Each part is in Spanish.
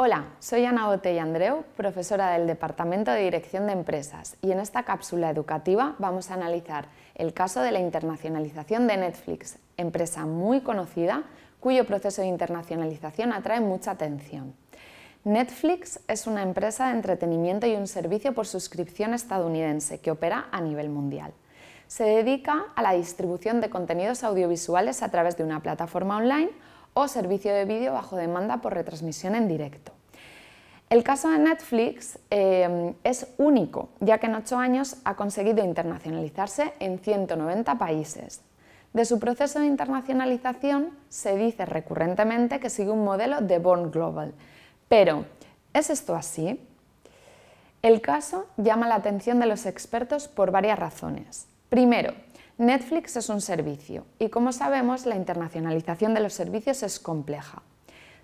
Hola, soy Ana y Andreu, profesora del Departamento de Dirección de Empresas, y en esta cápsula educativa vamos a analizar el caso de la internacionalización de Netflix, empresa muy conocida cuyo proceso de internacionalización atrae mucha atención. Netflix es una empresa de entretenimiento y un servicio por suscripción estadounidense que opera a nivel mundial. Se dedica a la distribución de contenidos audiovisuales a través de una plataforma online o servicio de vídeo bajo demanda por retransmisión en directo. El caso de Netflix em, es único, ya que en ocho años ha conseguido internacionalizarse en 190 países. De su proceso de internacionalización se dice recurrentemente que sigue un modelo de Born Global. Pero, ¿es esto así? El caso llama la atención de los expertos por varias razones. Primero, Netflix es un servicio y como sabemos la internacionalización de los servicios es compleja.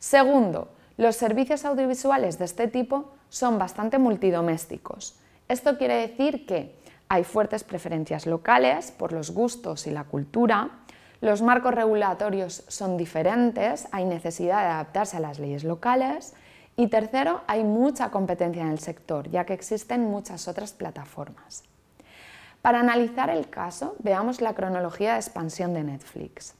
Segundo, los servicios audiovisuales de este tipo son bastante multidomésticos. Esto quiere decir que hay fuertes preferencias locales por los gustos y la cultura, los marcos regulatorios son diferentes, hay necesidad de adaptarse a las leyes locales y tercero, hay mucha competencia en el sector, ya que existen muchas otras plataformas. Para analizar el caso, veamos la cronología de expansión de Netflix.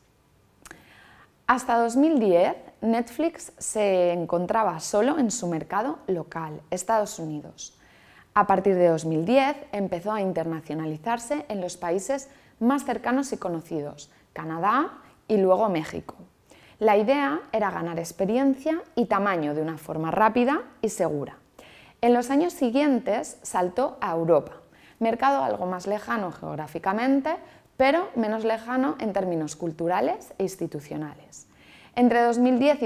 Hasta 2010, Netflix se encontraba solo en su mercado local, Estados Unidos. A partir de 2010 empezó a internacionalizarse en los países más cercanos y conocidos, Canadá y luego México. La idea era ganar experiencia y tamaño de una forma rápida y segura. En los años siguientes saltó a Europa, Mercado algo más lejano geográficamente, pero menos lejano en términos culturales e institucionales. Entre 2010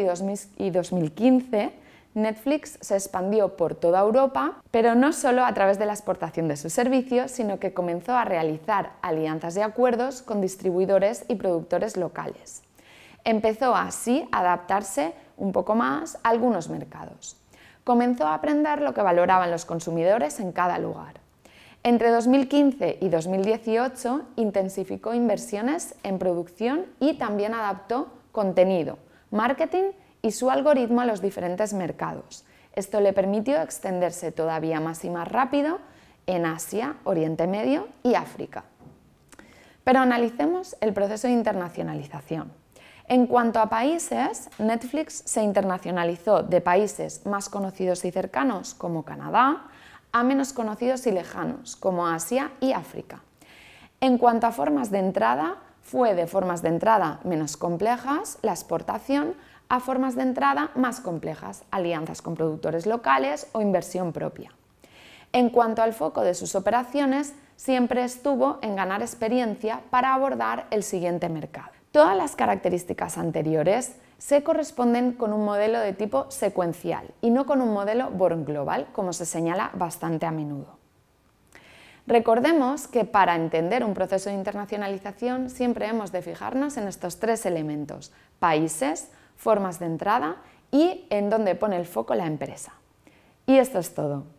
y 2015, Netflix se expandió por toda Europa, pero no solo a través de la exportación de sus servicios, sino que comenzó a realizar alianzas y acuerdos con distribuidores y productores locales. Empezó así a adaptarse un poco más a algunos mercados. Comenzó a aprender lo que valoraban los consumidores en cada lugar. Entre 2015 y 2018 intensificó inversiones en producción y también adaptó contenido, marketing y su algoritmo a los diferentes mercados. Esto le permitió extenderse todavía más y más rápido en Asia, Oriente Medio y África. Pero analicemos el proceso de internacionalización. En cuanto a países, Netflix se internacionalizó de países más conocidos y cercanos como Canadá, a menos conocidos y lejanos, como Asia y África. En cuanto a formas de entrada, fue de formas de entrada menos complejas la exportación a formas de entrada más complejas, alianzas con productores locales o inversión propia. En cuanto al foco de sus operaciones, siempre estuvo en ganar experiencia para abordar el siguiente mercado. Todas las características anteriores se corresponden con un modelo de tipo secuencial y no con un modelo Born global, como se señala bastante a menudo. Recordemos que para entender un proceso de internacionalización siempre hemos de fijarnos en estos tres elementos, países, formas de entrada y en dónde pone el foco la empresa. Y esto es todo.